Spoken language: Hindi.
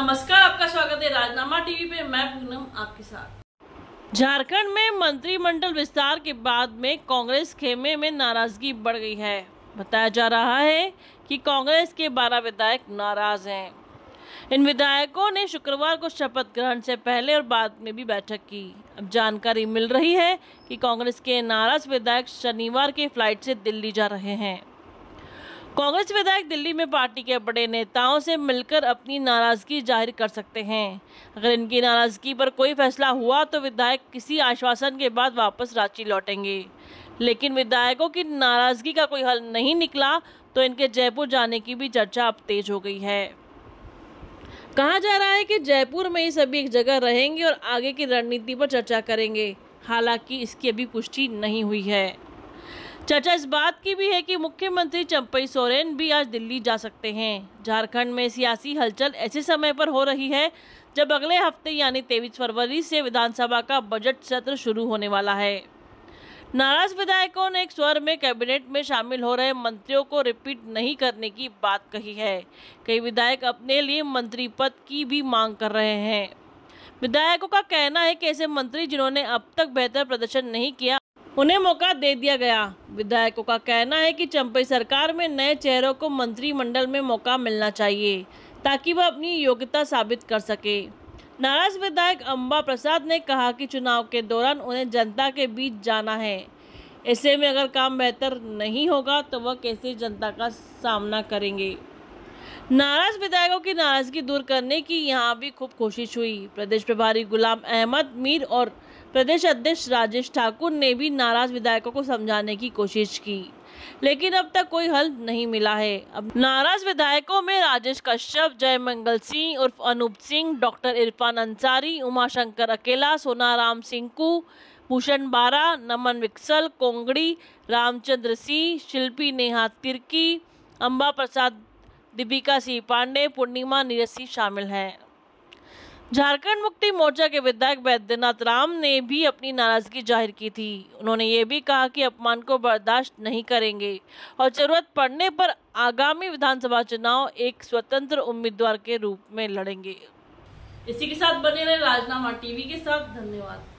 नमस्कार आपका स्वागत है राजनामा टीवी पे मैं पूनम आपके साथ झारखंड में मंत्रिमंडल विस्तार के बाद में कांग्रेस खेमे में नाराजगी बढ़ गई है बताया जा रहा है कि कांग्रेस के 12 विधायक नाराज हैं इन विधायकों ने शुक्रवार को शपथ ग्रहण से पहले और बाद में भी बैठक की अब जानकारी मिल रही है कि कांग्रेस के नाराज विधायक शनिवार के फ्लाइट से दिल्ली जा रहे हैं कांग्रेस विधायक दिल्ली में पार्टी के बड़े नेताओं से मिलकर अपनी नाराजगी जाहिर कर सकते हैं अगर इनकी नाराजगी पर कोई फैसला हुआ तो विधायक किसी आश्वासन के बाद वापस रांची लौटेंगे लेकिन विधायकों की नाराजगी का कोई हल नहीं निकला तो इनके जयपुर जाने की भी चर्चा अब तेज हो गई है कहा जा रहा है कि जयपुर में ही सभी एक जगह रहेंगे और आगे की रणनीति पर चर्चा करेंगे हालांकि इसकी अभी पुष्टि नहीं हुई है चर्चा इस बात की भी है कि मुख्यमंत्री चंपई सोरेन भी आज दिल्ली जा सकते हैं झारखंड में सियासी हलचल ऐसे समय पर हो रही है जब अगले हफ्ते यानी तेईस फरवरी से विधानसभा का बजट सत्र शुरू होने वाला है नाराज विधायकों ने एक स्वर में कैबिनेट में शामिल हो रहे मंत्रियों को रिपीट नहीं करने की बात कही है कई विधायक अपने लिए मंत्री पद की भी मांग कर रहे हैं विधायकों का कहना है कि ऐसे मंत्री जिन्होंने अब तक बेहतर प्रदर्शन नहीं किया उन्हें मौका दे दिया गया विधायकों का कहना है कि चंपई सरकार में नए चेहरों को मंत्रिमंडल में मौका मिलना चाहिए ताकि वह अपनी योग्यता साबित कर सके नाराज विधायक अम्बा प्रसाद ने कहा कि चुनाव के दौरान उन्हें जनता के बीच जाना है ऐसे में अगर काम बेहतर नहीं होगा तो वह कैसे जनता का सामना करेंगे नाराज विधायकों की नाराजगी दूर करने की यहाँ भी खूब कोशिश हुई प्रदेश प्रभारी गुलाम अहमद मीर और प्रदेश अध्यक्ष राजेश ठाकुर ने भी नाराज विधायकों को समझाने की कोशिश की लेकिन अब तक कोई हल नहीं मिला है अब नाराज विधायकों में राजेश कश्यप जयमंगल सिंह उर्फ अनूप सिंह डॉक्टर इरफान अंसारी उमाशंकर अकेला सोनाराम सिंकू भूषण बारा नमन विक्सल कोंगड़ी रामचंद्र सिंह शिल्पी नेहा तिर्की अम्बा प्रसाद दीपिका सिंह पांडे पूर्णिमा नीरज सिंह शामिल हैं झारखंड मुक्ति मोर्चा के विधायक बैद्यनाथ राम ने भी अपनी नाराजगी जाहिर की थी उन्होंने ये भी कहा कि अपमान को बर्दाश्त नहीं करेंगे और जरूरत पड़ने पर आगामी विधानसभा चुनाव एक स्वतंत्र उम्मीदवार के रूप में लड़ेंगे इसी के साथ बने रहे राजनामा टीवी के साथ धन्यवाद